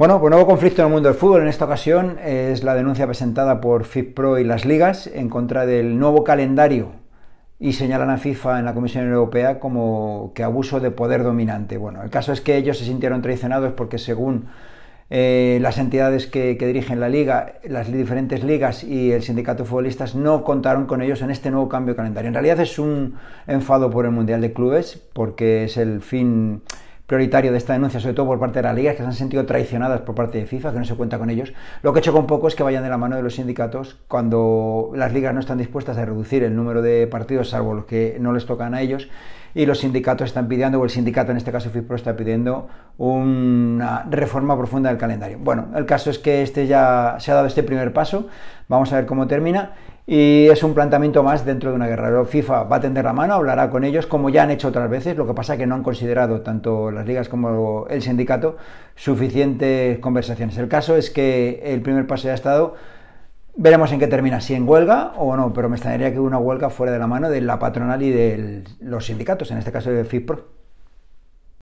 Bueno, pues nuevo conflicto en el mundo del fútbol. En esta ocasión es la denuncia presentada por FIFPro y las ligas en contra del nuevo calendario y señalan a FIFA en la Comisión Europea como que abuso de poder dominante. Bueno, el caso es que ellos se sintieron traicionados porque según eh, las entidades que, que, dirigen la liga, las diferentes ligas y el sindicato de futbolistas no contaron con ellos en este nuevo cambio de calendario. En realidad es un enfado por el Mundial de Clubes porque es el fin prioritario de esta denuncia, sobre todo por parte de las ligas, que se han sentido traicionadas por parte de FIFA, que no se cuenta con ellos. Lo que he hecho con poco es que vayan de la mano de los sindicatos cuando las ligas no están dispuestas a reducir el número de partidos, salvo los que no les tocan a ellos, y los sindicatos están pidiendo, o el sindicato en este caso FIFPRO, está pidiendo una reforma profunda del calendario. Bueno, el caso es que este ya se ha dado este primer paso, vamos a ver cómo termina y es un planteamiento más dentro de una guerra. FIFA va a tender la mano, hablará con ellos, como ya han hecho otras veces, lo que pasa es que no han considerado tanto las ligas como el sindicato suficientes conversaciones. El caso es que el primer paso ya ha estado, veremos en qué termina, si en huelga o no, pero me extrañaría que una huelga fuera de la mano de la patronal y de los sindicatos, en este caso de FIPRO.